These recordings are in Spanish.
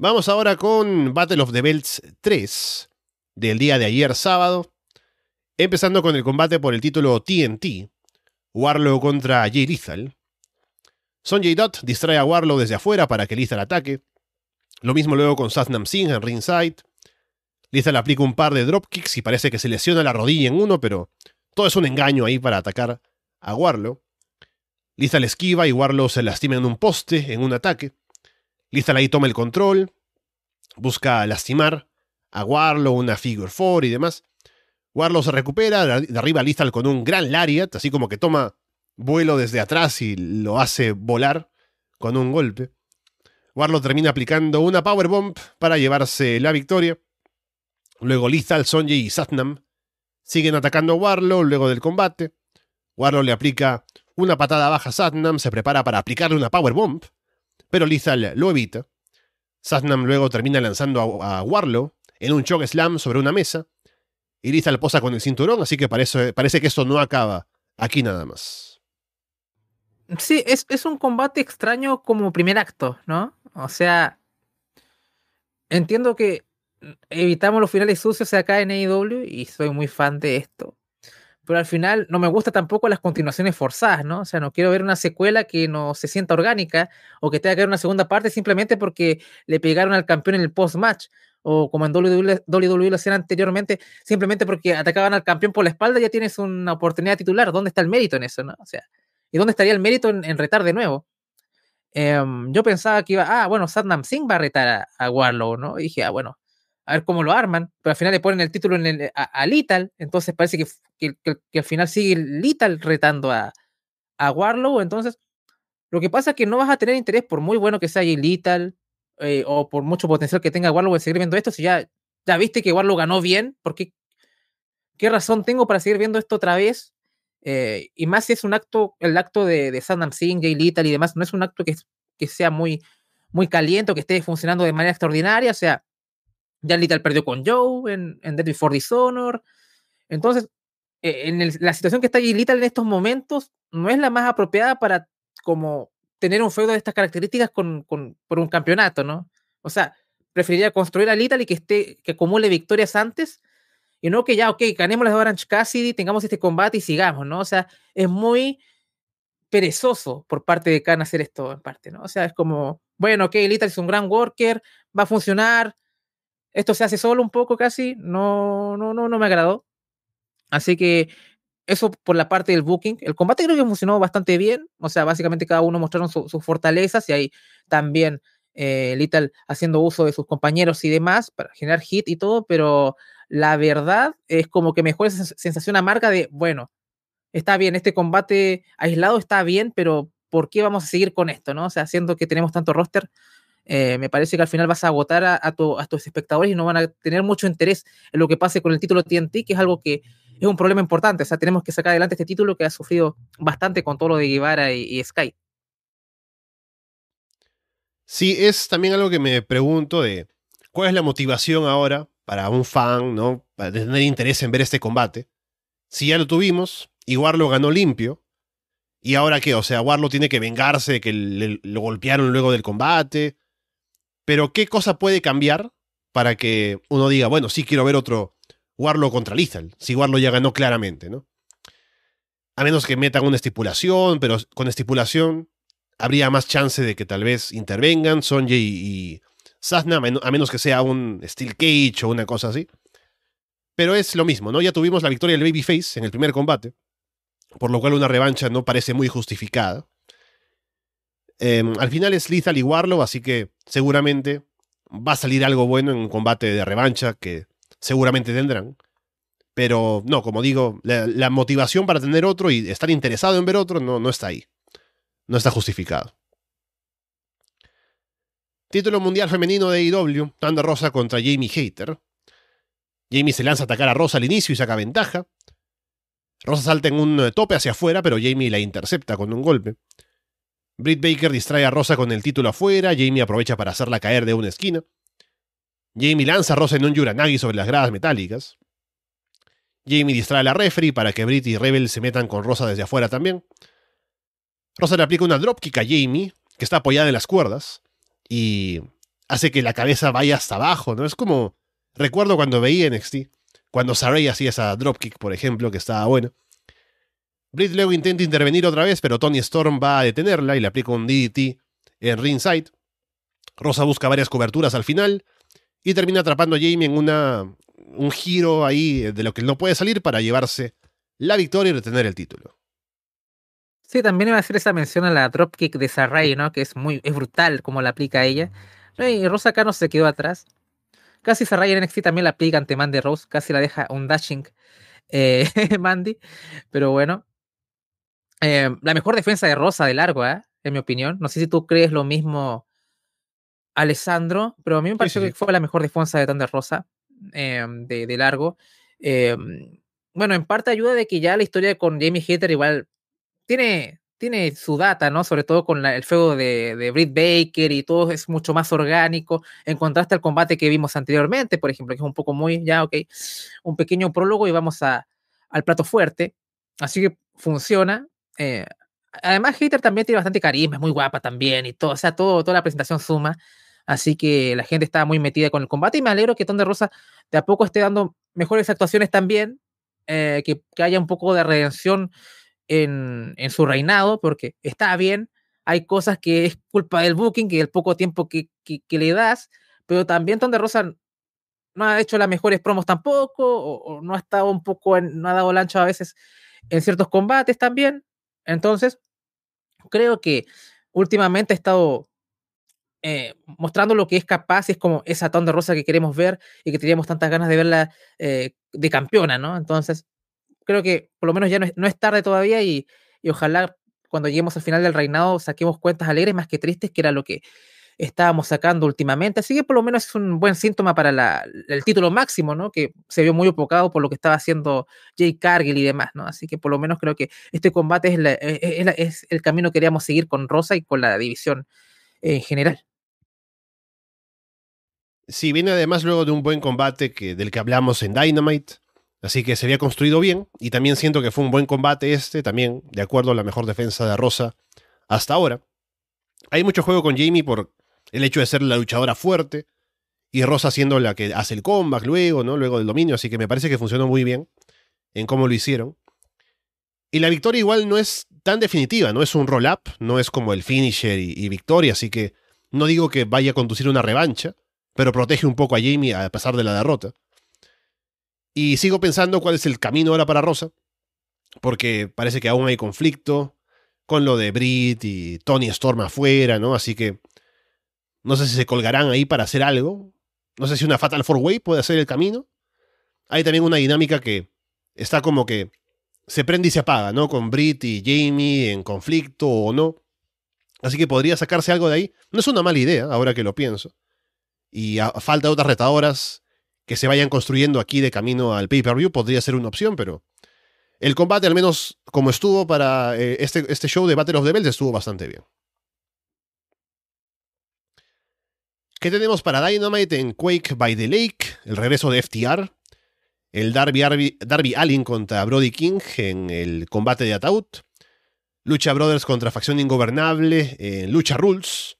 Vamos ahora con Battle of the Belts 3 del día de ayer sábado, empezando con el combate por el título TNT, Warlow contra Jay Lethal. Sonjay Dot distrae a Warlow desde afuera para que Lethal ataque. Lo mismo luego con Satnam Singh en ringside. Lethal aplica un par de dropkicks y parece que se lesiona la rodilla en uno, pero todo es un engaño ahí para atacar a Warlow. Lethal esquiva y Warlow se lastima en un poste en un ataque. Lizal ahí toma el control, busca lastimar a Warlow, una Figure four y demás. Warlow se recupera, derriba a al con un gran Lariat, así como que toma vuelo desde atrás y lo hace volar con un golpe. Warlow termina aplicando una Powerbomb para llevarse la victoria. Luego al Sonji y Satnam siguen atacando a Warlow luego del combate. Warlow le aplica una patada baja a Satnam, se prepara para aplicarle una power Bomb pero Lizal lo evita. Satnam luego termina lanzando a, Warlow en un choke slam sobre una mesa. Y Lizal posa con el cinturón, así que parece, parece que esto no acaba aquí nada más. Sí, es, es un combate extraño como primer acto, ¿no? O sea, entiendo que evitamos los finales sucios acá en AEW y soy muy fan de esto pero al final no me gusta tampoco las continuaciones forzadas, ¿no? O sea, no quiero ver una secuela que no se sienta orgánica o que tenga que ver una segunda parte simplemente porque le pegaron al campeón en el post-match o como en WWE, e lo hacían anteriormente, simplemente porque atacaban al campeón por la espalda ya tienes una oportunidad titular. ¿Dónde está el mérito en eso, no? O sea, ¿y dónde estaría el mérito en, retar de nuevo? Em, yo pensaba que iba, ah, bueno, Satnam Singh va a retar a, a Warlow, ¿no? Y dije, ah, bueno, a ver cómo lo arman, pero al final le ponen el título en el, a, entonces parece que, al final sigue lital retando a, a Warlow, entonces lo que pasa es que no vas a tener interés por muy bueno que sea el lital eh, o por mucho potencial que tenga Warlow en seguir viendo esto, si ya, ya viste que Warlow ganó bien, porque qué razón tengo para seguir viendo esto otra vez? Eh, y más si es un acto, el acto de, de Sandam Singh, y Little y demás, no es un acto que, que sea muy, muy caliente o que esté funcionando de manera extraordinaria, o sea, ya Little perdió con Joe en, en Deadly Dishonor. Entonces, e, la situación que está allí Little en estos momentos no es la más apropiada para como tener un feudo de estas características por un campeonato, ¿no? O sea, preferiría construir a Little y que, esté, que acumule victorias antes y no que ya, ok, ganemos las de Orange Cassidy, tengamos este combate y sigamos, ¿no? O sea, es muy perezoso por parte de Khan hacer esto en parte, ¿no? O sea, es como, bueno, ok, Little es un gran worker, va a funcionar, esto se hace solo un poco casi, no, no, no, no me agradó. Así que eso por la parte del booking. El combate creo que funcionó bastante bien. O sea, básicamente cada uno mostraron sus fortalezas y ahí también eh, Little haciendo uso de sus compañeros y demás para generar hit y todo, pero la verdad es como que mejor esa sensación amarga de, bueno, está bien, este combate aislado está bien, pero ¿por qué vamos a seguir con esto? ¿no? O sea, haciendo que tenemos tanto roster, eh, me parece que al final vas a agotar a, tus espectadores y no van a tener mucho interés en lo que pase con el título TNT, que es algo que es un problema importante. O sea, tenemos que sacar adelante este título que ha sufrido bastante con todo lo de Guevara y, Sky. Sí, es también algo que me pregunto de cuál es la motivación ahora para un fan, ¿no? Para tener interés en ver este combate. Si ya lo tuvimos y Warlock ganó limpio, ¿y ahora qué? O sea, warlo tiene que vengarse de que lo golpearon luego del combate pero ¿qué cosa puede cambiar para que uno diga, bueno, sí quiero ver otro Warlock contra Lethal, si Warlock ya ganó claramente, ¿no? A menos que metan una estipulación, pero con estipulación habría más chance de que tal vez intervengan Sonjay y, Sasna, a menos que sea un Steel Cage o una cosa así. Pero es lo mismo, ¿no? Ya tuvimos la victoria del Babyface en el primer combate, por lo cual una revancha no parece muy justificada. Em, al final es Lethal y Warlock, así que seguramente va a salir algo bueno en un combate de revancha que seguramente tendrán. Pero no, como digo, la, motivación para tener otro y estar interesado en ver otro no, no está ahí. No está justificado. Título mundial femenino de IW, e Tanda Rosa contra Jamie Hater. Jamie se lanza a atacar a Rosa al inicio y saca ventaja. Rosa salta en un eh, tope hacia afuera, pero Jamie la intercepta con un golpe. Brit Baker distrae a Rosa con el título afuera, Jamie aprovecha para hacerla caer de una esquina. Jamie lanza a Rosa en un Yuranagi sobre las gradas metálicas. Jamie distrae a la referee para que Brit y Rebel se metan con Rosa desde afuera también. Rosa le aplica una dropkick a Jamie, que está apoyada en las cuerdas, y hace que la cabeza vaya hasta abajo, ¿no? Es como. Recuerdo cuando veía NXT, cuando Saray hacía esa dropkick, por ejemplo, que estaba buena. Britt luego intenta intervenir otra vez, pero Tony Storm va a detenerla y le aplica un DDT en ringside. Rosa busca varias coberturas al final y termina atrapando a Jamie en una, un giro ahí de lo que no puede salir para llevarse la victoria y retener el título. Sí, también iba a hacer esa mención a la dropkick de Sarai, ¿no? Que es muy brutal como la aplica ella. Y Rosa acá no se quedó atrás. Casi Sarai en NXT también la aplica ante Mandy Rose. Casi la deja un dashing eh, Mandy. Pero bueno, eh, la mejor defensa de Rosa de largo, ¿eh? en mi opinión. No sé si tú crees lo mismo, Alessandro, pero a mí me pareció que fue la mejor defensa de Tander Rosa em, de, largo. Em, bueno, en parte ayuda de que ya la historia con Jamie Hater igual tiene, tiene su data, ¿no? Sobre todo con el fuego de, Britt Baker y todo es mucho más orgánico en contraste al combate que vimos anteriormente, por ejemplo, que es un poco muy, ya, ok, un pequeño prólogo y vamos a, al plato fuerte. Así que funciona, eh, además, Hater también tiene bastante carisma, es muy guapa también y todo, o sea, todo, toda la presentación suma. Así que la gente está muy metida con el combate y me alegro que Tonda Rosa de a poco esté dando mejores actuaciones también, eh, que, haya un poco de redención en, su reinado, porque está bien, hay cosas que es culpa del booking, y el poco tiempo que, que, le das, pero también de Rosa no ha hecho las mejores promos tampoco, o, no ha estado un poco, en, no ha dado lancha a veces en ciertos combates también. Entonces, creo que últimamente he estado eh, mostrando lo que es capaz y es como esa tonda rosa que queremos ver y que teníamos tantas ganas de verla eh, de campeona, ¿no? Entonces, creo que por lo menos ya no es, tarde todavía y ojalá cuando lleguemos al final del reinado saquemos cuentas alegres más que tristes, que era lo que estábamos sacando últimamente. Así que por lo menos es un buen síntoma para el título máximo, ¿no? Que se vio muy opocado por lo que estaba haciendo Jay Cargill y demás, ¿no? Así que por lo menos creo que este combate es, e, e, es, el camino que queríamos seguir con Rosa y con la división en general. Sí, viene además luego de un buen combate que, del que hablamos en Dynamite. Así que se había construido bien y también siento que fue un buen combate este, también de acuerdo a la mejor defensa de Rosa hasta ahora. Hay mucho juego con Jamie por el hecho de ser la luchadora fuerte y Rosa siendo la que hace el comeback luego, ¿no? Luego del dominio, así que me parece que funcionó muy bien en cómo lo hicieron. Y la victoria igual no es tan definitiva, no es un roll-up, no es como el finisher y, victoria, así que no digo que vaya a conducir una revancha, pero protege un poco a Jamie a pesar de la derrota. Y sigo pensando cuál es el camino ahora para Rosa, porque parece que aún hay conflicto con lo de Britt y Tony Storm afuera, ¿no? Así que no sé si se colgarán ahí para hacer algo. No sé si una Fatal Four Way puede hacer el camino. Hay también una dinámica que está como que se prende y se apaga, ¿no? Con Brit y Jamie en conflicto o no. Así que podría sacarse algo de ahí. No es una mala idea, ahora que lo pienso. Y falta de otras retadoras que se vayan construyendo aquí de camino al pay-per-view, podría ser una opción, pero el combate, al menos como estuvo para eh, este, este show de Battle of the Bells, estuvo bastante bien. ¿Qué tenemos para Dynamite en Quake by the Lake? El regreso de FTR. El Darby, Allin contra Brody King en el combate de ataúd. Lucha Brothers contra Facción Ingobernable en Lucha Rules.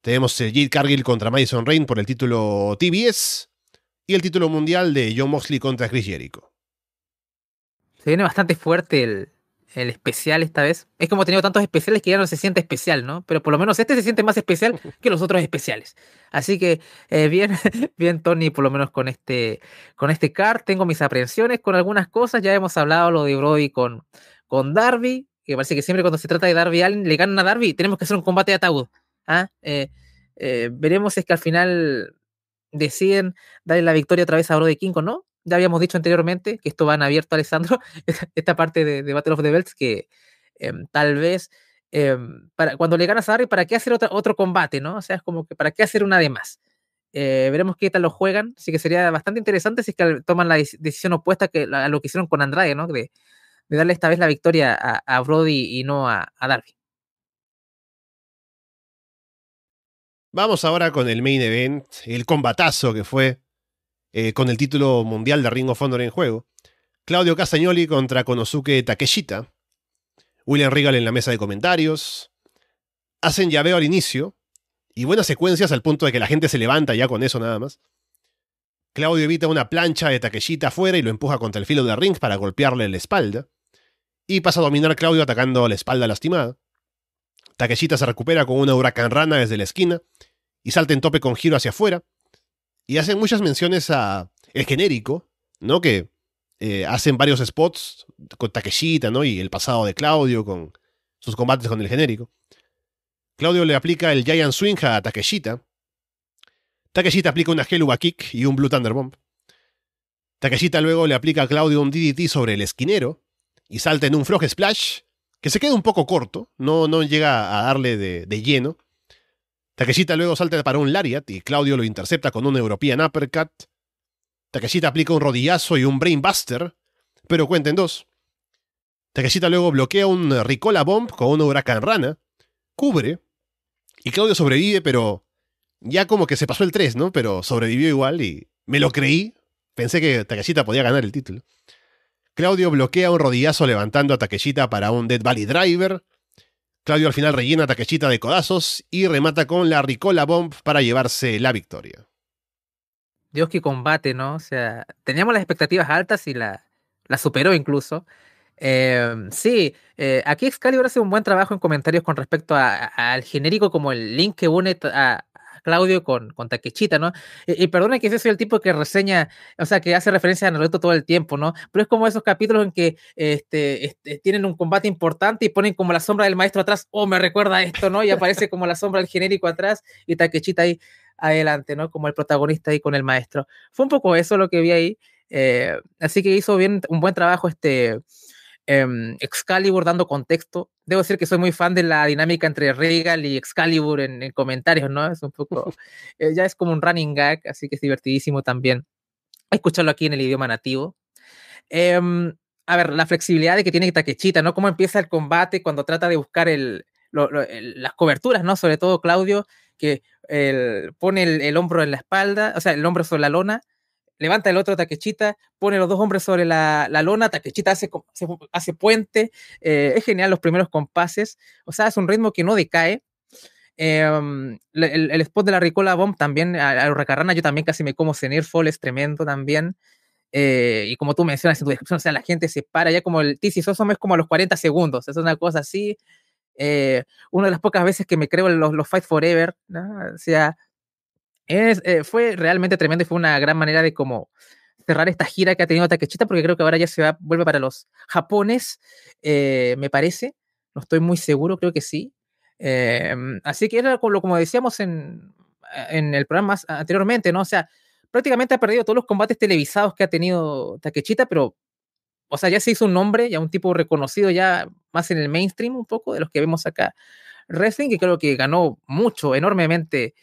Tenemos el Jade Cargill contra Madison Rain por el título TBS. Y el título mundial de John Moxley contra Chris Jericho. Se viene bastante fuerte el, el especial esta vez. Es como he tenido tantos especiales que ya no se siente especial, ¿no? Pero por lo menos este se siente más especial que los otros especiales. Así que eh, bien, bien Tony, por lo menos con este, con este card. Tengo mis aprehensiones con algunas cosas. Ya hemos hablado lo de Brody con, con Darby, que parece que siempre cuando se trata de Darby Allen le ganan a Darby. Tenemos que hacer un combate de ataúd. ¿ah? Eh, eh, veremos si es que al final deciden darle la victoria otra vez a Brody King o no ya habíamos dicho anteriormente, que esto va en abierto, Alessandro, esta parte de, Battle of the Belts, que em, tal vez em, para, cuando le ganas a Darby ¿para qué hacer otro combate? ¿no? O sea, es como que ¿para qué hacer una de más? Eh, veremos qué tal lo juegan, así que sería bastante interesante si que toman la decisión opuesta que, a lo que hicieron con Andrade, ¿no? De, darle esta vez la victoria a, Brody y no a, a Darby. Vamos ahora con el main event, el combatazo que fue eh, con el título mundial de Ring of Honor en juego, Claudio Castagnoli contra Konosuke Takeshita, William Regal en la mesa de comentarios, hacen llaveo al inicio y buenas secuencias al punto de que la gente se levanta ya con eso nada más. Claudio evita una plancha de Takeshita afuera y lo empuja contra el filo de ring para golpearle la espalda. Y pasa a dominar Claudio atacando la espalda lastimada. Takeshita se recupera con una huracán rana desde la esquina y salta en tope con giro hacia afuera, y hacen muchas menciones a el genérico, ¿no? Que eh, hacen varios spots con Takeshita, ¿no? Y el pasado de Claudio con sus combates con el genérico. Claudio le aplica el Giant Swing a Takeshita. Takeshita aplica una Helluva Kick y un Blue Thunder Bomb. Takeshita luego le aplica a Claudio un DDT sobre el esquinero y salta en un Frog Splash, que se queda un poco corto, no, no llega a darle de, de lleno. Takeshita luego salta para un lariat y Claudio lo intercepta con un European Uppercut. Takeshita aplica un rodillazo y un Brainbuster, pero cuenten dos. Takeshita luego bloquea un Ricola Bomb con un Huracán Rana, cubre, y Claudio sobrevive, pero ya como que se pasó el 3, ¿no? Pero sobrevivió igual y me lo creí. Pensé que Takeshita podía ganar el título. Claudio bloquea un rodillazo levantando a Takeshita para un Dead Valley Driver. Claudio al final rellena a de codazos y remata con la Ricola Bomb para llevarse la victoria. Dios que combate, ¿no? O sea, teníamos las expectativas altas y la, superó incluso. Em, sí, eh, aquí Excalibur hace un buen trabajo en comentarios con respecto al genérico como el link que une a, Claudio con, con Takechita, ¿no? Y, perdonen perdona que ese soy el tipo que reseña, o sea, que hace referencia a Naruto todo el tiempo, ¿no? Pero es como esos capítulos en que este, este tienen un combate importante y ponen como la sombra del maestro atrás, oh, me recuerda esto, ¿no? Y aparece como la sombra del genérico atrás y Takechita ahí adelante, ¿no? Como el protagonista ahí con el maestro. Fue un poco eso lo que vi ahí. Eh, así que hizo bien un buen trabajo este Em, Excalibur dando contexto. Debo decir que soy muy fan de la dinámica entre Regal y Excalibur en, comentarios, ¿no? Es un poco, eh, ya es como un running gag, así que es divertidísimo también escucharlo aquí en el idioma nativo. Em, a ver, la flexibilidad de que tiene Taquechita, ¿no? Cómo empieza el combate cuando trata de buscar el, las coberturas, ¿no? Sobre todo Claudio, que pone el, hombro en la espalda, o sea, el hombro sobre la lona, levanta el otro Takechita, pone los dos hombres sobre la, lona, Takechita hace, hace, puente, eh, es genial los primeros compases, o sea, es un ritmo que no decae. Em, el, spot de la Ricola Bomb también, a, a yo también casi me como Fall es tremendo también. Eh, y como tú mencionas en tu descripción, o sea, la gente se para ya como el TC. es como a los 40 segundos, es una cosa así. Eh, una de las pocas veces que me creo en los, los Fight Forever, o sea, eh, fue realmente tremendo y fue una gran manera de como cerrar esta gira que ha tenido Takechita, porque creo que ahora ya se va, vuelve para los japones, eh, me parece. No estoy muy seguro, creo que sí. Em, así que era como, decíamos en, eh, el programa anteriormente, ¿no? O sea, prácticamente ha perdido todos los combates televisados que ha tenido Takechita, pero, o sea, ya se hizo un nombre, ya un tipo reconocido ya más en el mainstream un poco de los que vemos acá. Wrestling, que creo que ganó mucho, enormemente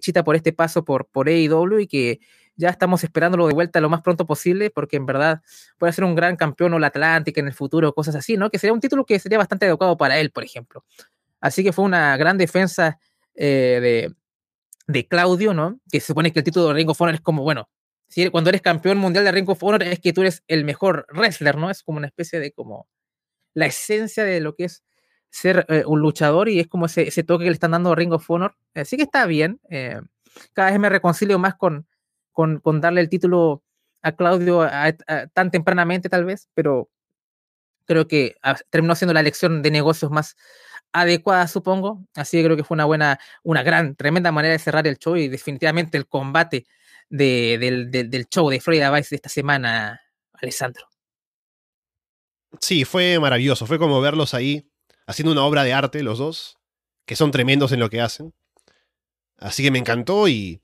chita por este paso por, por AEW y que ya estamos esperándolo de vuelta lo más pronto posible porque en verdad puede ser un gran campeón o la Atlántica en el futuro, cosas así, ¿no? Que sería un título que sería bastante adecuado para él, por ejemplo. Así que fue una gran defensa eh, de, de, Claudio, ¿no? Que se supone que el título de Ring of Honor es como, bueno, si, cuando eres campeón mundial de Ring of Honor es que tú eres el mejor wrestler, ¿no? Es como una especie de como la esencia de lo que es ser eh, un luchador y es como ese, toque que le están dando a Ring of Honor. Así eh, que está bien. Eh, cada vez me reconcilio más con, con, darle el título a Claudio tan tempranamente tal vez, pero creo que ah, terminó siendo la elección de negocios más adecuada, supongo. Así que creo que fue una buena, una gran, tremenda manera de cerrar el show y definitivamente el combate del, del, show de Florida Vice de esta semana, Alessandro. Sí, fue maravilloso, fue como verlos ahí haciendo una obra de arte los dos, que son tremendos en lo que hacen. Así que me encantó y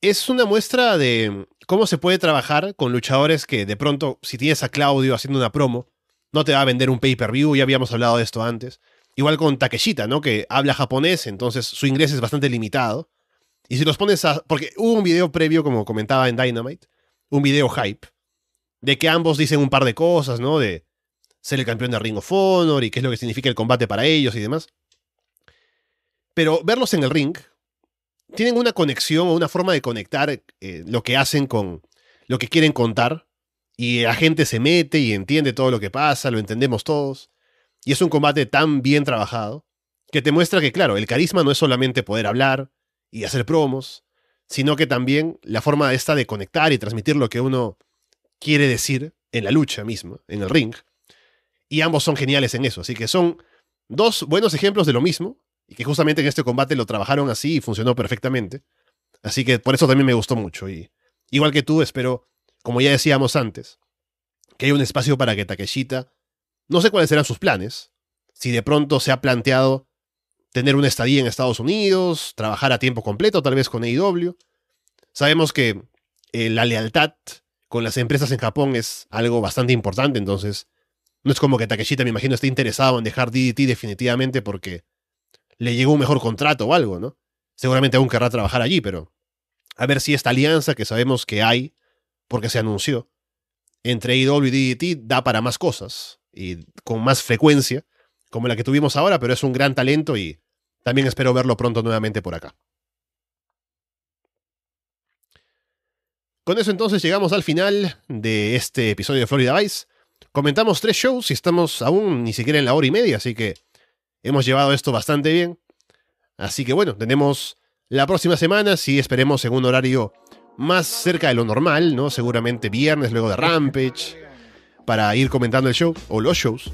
es una muestra de cómo se puede trabajar con luchadores que de pronto, si tienes a Claudio haciendo una promo, no te va a vender un pay-per-view, ya habíamos hablado de esto antes. Igual con Takeshita, ¿no? Que habla japonés, entonces su ingreso es bastante limitado. Y si los pones a... Porque hubo un video previo, como comentaba en Dynamite, un video hype, de que ambos dicen un par de cosas, ¿no? De ser el campeón de Ring of Honor y qué es lo que significa el combate para ellos y demás. Pero verlos en el ring, tienen una conexión o una forma de conectar eh, lo que hacen con lo que quieren contar. Y la gente se mete y entiende todo lo que pasa, lo entendemos todos. Y es un combate tan bien trabajado que te muestra que, claro, el carisma no es solamente poder hablar y hacer promos, sino que también la forma esta de conectar y transmitir lo que uno quiere decir en la lucha misma, en el ring, y ambos son geniales en eso. Así que son dos buenos ejemplos de lo mismo. Y que justamente en este combate lo trabajaron así y funcionó perfectamente. Así que por eso también me gustó mucho. Y igual que tú, espero, como ya decíamos antes, que haya un espacio para que Takeshita. No sé cuáles serán sus planes. Si de pronto se ha planteado tener una estadía en Estados Unidos, trabajar a tiempo completo, tal vez con AEW. Sabemos que eh, la lealtad con las empresas en Japón es algo bastante importante, entonces no es como que Takeshita, me imagino, esté interesado en dejar DDT definitivamente porque le llegó un mejor contrato o algo, ¿no? Seguramente aún querrá trabajar allí, pero a ver si esta alianza que sabemos que hay, porque se anunció, entre IW y DDT da para más cosas y con más frecuencia, como la que tuvimos ahora, pero es un gran talento y también espero verlo pronto nuevamente por acá. Con eso entonces llegamos al final de este episodio de Florida Vice. Comentamos tres shows y estamos aún ni siquiera en la hora y media, así que hemos llevado esto bastante bien. Así que bueno, tenemos la próxima semana, Si esperemos en un horario más cerca de lo normal, ¿no? Seguramente viernes luego de Rampage, para ir comentando el show o los shows,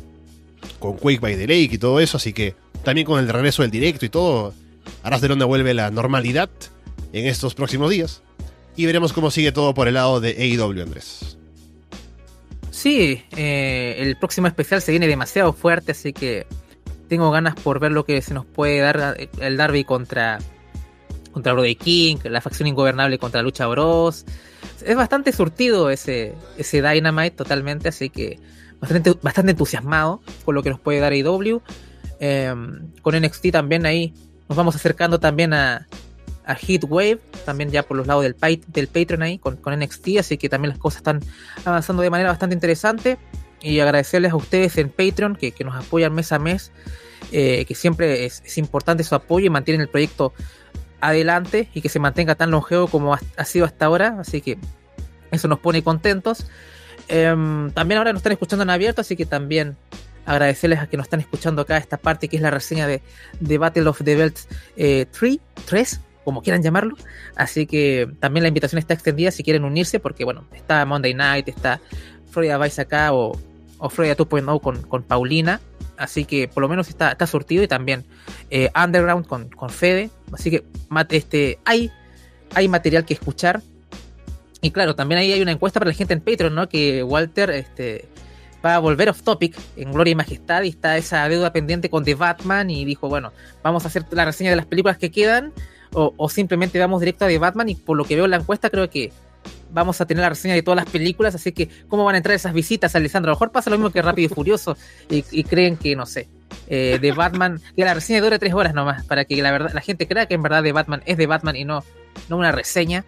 con Quake by the Lake y todo eso, así que también con el regreso del directo y todo, Arras de dónde vuelve la normalidad en estos próximos días. Y veremos cómo sigue todo por el lado de AEW, Andrés. Sí, eh, el próximo especial se viene demasiado fuerte, así que tengo ganas por ver lo que se nos puede dar eh, el Darby contra contra Brody King, la facción ingobernable contra Lucha Bros. Es bastante surtido ese, ese Dynamite totalmente, así que bastante, bastante entusiasmado con lo que nos puede dar AEW. Em, con NXT también ahí nos vamos acercando también a, a Heatwave, también ya por los lados del, del Patreon ahí con, con NXT, así que también las cosas están avanzando de manera bastante interesante. Y agradecerles a ustedes en Patreon que, nos apoyan mes a mes, eh, que siempre es, importante su apoyo y mantienen el proyecto adelante y que se mantenga tan longevo como ha, sido hasta ahora, así que eso nos pone contentos. Em, también ahora nos están escuchando en abierto, así que también agradecerles a que nos están escuchando acá esta parte que es la reseña de, Battle of the Belts 3, eh, 3 como quieran llamarlo. Así que también la invitación está extendida si quieren unirse, porque bueno, está Monday Night, está Florida Vice acá o, o Florida 2.0 con, con Paulina. Así que por lo menos está, surtido y también eh, Underground con, con Fede. Así que este, hay, hay material que escuchar. Y claro, también ahí hay una encuesta para la gente en Patreon, ¿no? Que Walter este, va a volver off topic en Gloria y Majestad y está esa deuda pendiente con The Batman y dijo, bueno, vamos a hacer la reseña de las películas que quedan o, simplemente vamos directo a The Batman y por lo que veo en la encuesta creo que vamos a tener la reseña de todas las películas, así que ¿cómo van a entrar esas visitas, Alessandro? A lo mejor pasa lo mismo que Rápido y Furioso y, creen que, no sé, eh, The de Batman, que la reseña dura tres horas nomás, para que la, verdad, la gente crea que en verdad The Batman es de Batman y no, no una reseña.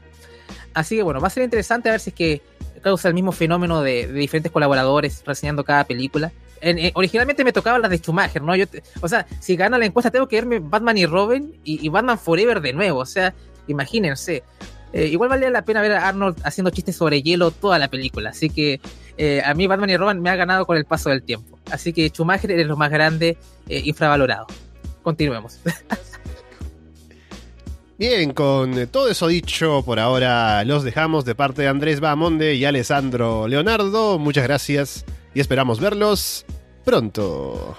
Así que bueno, va a ser interesante a ver si es que causa el mismo fenómeno de diferentes colaboradores reseñando cada película. Eh, originalmente me tocaba las de Schumacher, ¿no? o sea, si gana la encuesta tengo que verme Batman y Robin y, Batman Forever de nuevo, o sea, imagínense. Eh, igual valía la pena ver a Arnold haciendo chistes sobre hielo toda la película, así que eh, a mí Batman y Robin me ha ganado con el paso del tiempo. Así que Schumacher es lo más grande, infravalorado. Continuemos. Bien, con todo eso dicho, por ahora los dejamos de parte de Andrés Bamonde y Alessandro Leonardo. Muchas gracias y esperamos verlos pronto.